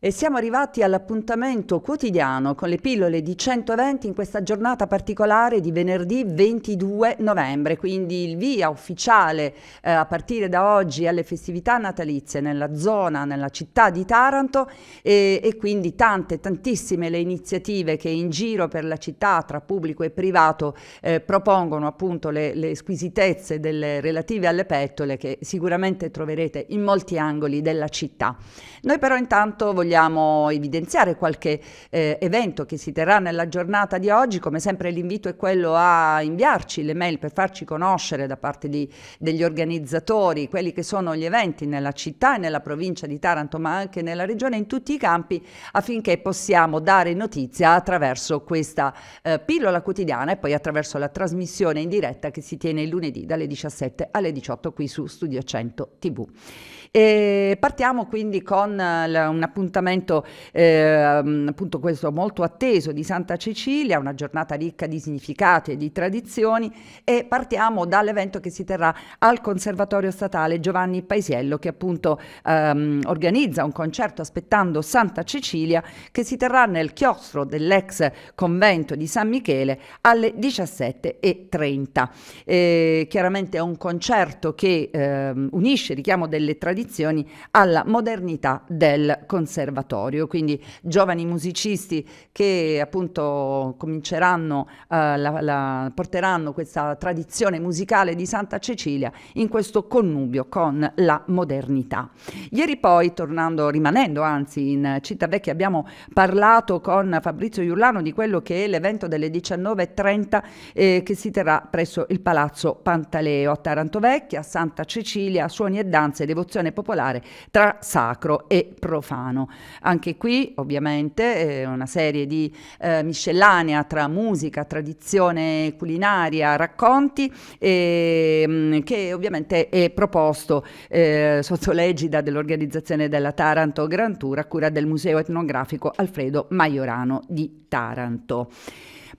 E siamo arrivati all'appuntamento quotidiano con le pillole di 120 in questa giornata particolare di venerdì 22 novembre, quindi il via ufficiale eh, a partire da oggi alle festività natalizie nella zona, nella città di Taranto e, e, quindi tante, tantissime le iniziative che in giro per la città tra pubblico e privato eh, propongono appunto le, le squisitezze delle, relative alle pettole che sicuramente troverete in molti angoli della città. Noi però intanto vogliamo vogliamo evidenziare qualche eh, evento che si terrà nella giornata di oggi, come sempre l'invito è quello a inviarci le mail per farci conoscere da parte di, degli organizzatori quelli che sono gli eventi nella città e nella provincia di Taranto, ma anche nella regione, in tutti i campi, affinché possiamo dare notizia attraverso questa eh, pillola quotidiana e poi attraverso la trasmissione in diretta che si tiene il lunedì dalle 17 alle 18 qui su Studio 100 TV. E partiamo quindi con eh, la, un appuntamento appuntamento eh, appunto questo molto atteso di Santa Cecilia, una giornata ricca di significati e di tradizioni e partiamo dall'evento che si terrà al Conservatorio Statale Giovanni Paisiello che appunto ehm, organizza un concerto aspettando Santa Cecilia che si terrà nel chiostro dell'ex convento di San Michele alle 17.30. Eh, chiaramente è un concerto che ehm, unisce il richiamo delle tradizioni alla modernità del conservatorio conservatorio, quindi giovani musicisti che appunto cominceranno, eh, la, la, porteranno questa tradizione musicale di Santa Cecilia in questo connubio con la modernità. Ieri poi, tornando, rimanendo anzi in Città Vecchia, abbiamo parlato con Fabrizio Iurlano di quello che è l'evento delle 19.30 eh, che si terrà presso il Palazzo Pantaleo a Taranto Vecchia, Santa Cecilia, suoni e danze, devozione popolare tra sacro e profano. Anche qui ovviamente eh, una serie di eh, miscellanea tra musica, tradizione culinaria, racconti eh, che ovviamente è proposto eh, sotto l'egida dell'organizzazione della Taranto Grand Tour a cura del Museo etnografico Alfredo Maiorano di Taranto.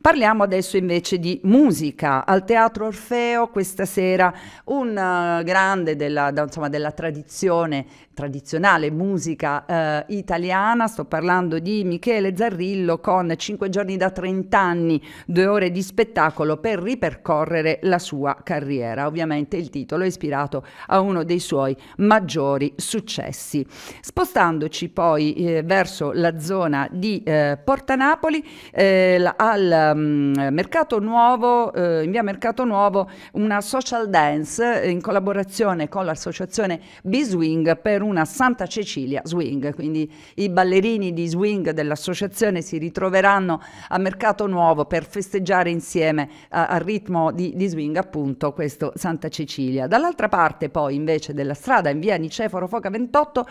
Parliamo adesso invece di musica. Al Teatro Orfeo questa sera un uh, grande della, da, insomma, della tradizione tradizionale musica italiana. Eh, italiana, sto parlando di Michele Zarrillo con 5 giorni da 30 anni, 2 ore di spettacolo per ripercorrere la sua carriera. Ovviamente il titolo è ispirato a uno dei suoi maggiori successi. Spostandoci poi eh, verso la zona di eh, Porta Napoli, eh, al um, Mercato Nuovo, eh, in via Mercato Nuovo, una social dance eh, in collaborazione con l'associazione B-Swing per una Santa Cecilia Swing, quindi i ballerini di swing dell'associazione si ritroveranno a Mercato Nuovo per festeggiare insieme al ritmo di, di, swing appunto questo Santa Cecilia. Dall'altra parte poi invece della strada in via Niceforo Foca 28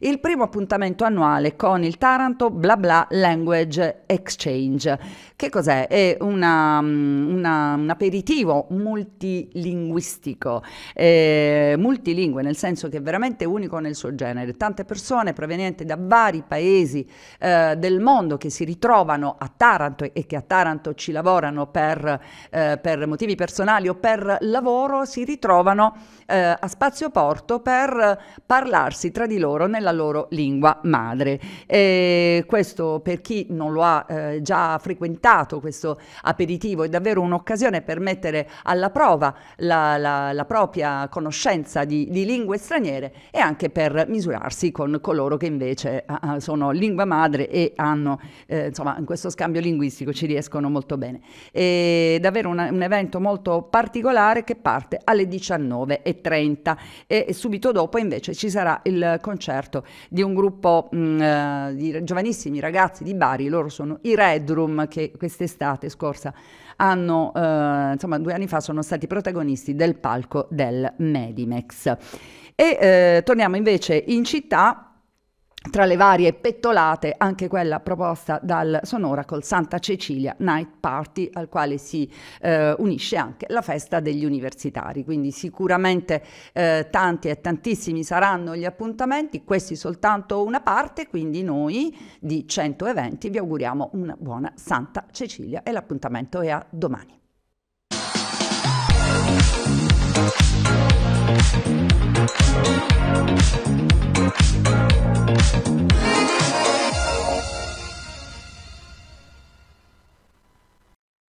il primo appuntamento annuale con il Taranto Bla Bla Language Exchange. Che cos'è? È una, mm, una, un aperitivo multilinguistico, eh, multilingue nel senso che è veramente unico nel suo genere. Tante persone provenienti da vari paesi eh, del mondo che si ritrovano a Taranto e che a Taranto ci lavorano per, eh, per motivi personali o per lavoro si ritrovano eh, a Spazio Porto per parlarsi tra di loro nella nella loro lingua madre. E questo per chi non lo ha eh, già frequentato, questo aperitivo è davvero un'occasione per mettere alla prova la, la, la propria conoscenza di, di, lingue straniere e anche per misurarsi con coloro che invece ah, ah sono lingua madre e hanno, eh, insomma, in questo scambio linguistico ci riescono molto bene. È davvero una, un evento molto particolare che parte alle 19.30 e subito dopo invece ci sarà il concerto concerto di un gruppo mh, mm, eh, di giovanissimi ragazzi di Bari, loro sono i Red Room che quest'estate scorsa hanno, eh, insomma due anni fa sono stati protagonisti del palco del Medimex. E eh, torniamo invece in città tra le varie pettolate anche quella proposta dal Sonora col Santa Cecilia Night Party al quale si eh, unisce anche la festa degli universitari quindi sicuramente eh, tanti e tantissimi saranno gli appuntamenti questi soltanto una parte quindi noi di 100 eventi vi auguriamo una buona Santa Cecilia e l'appuntamento è a domani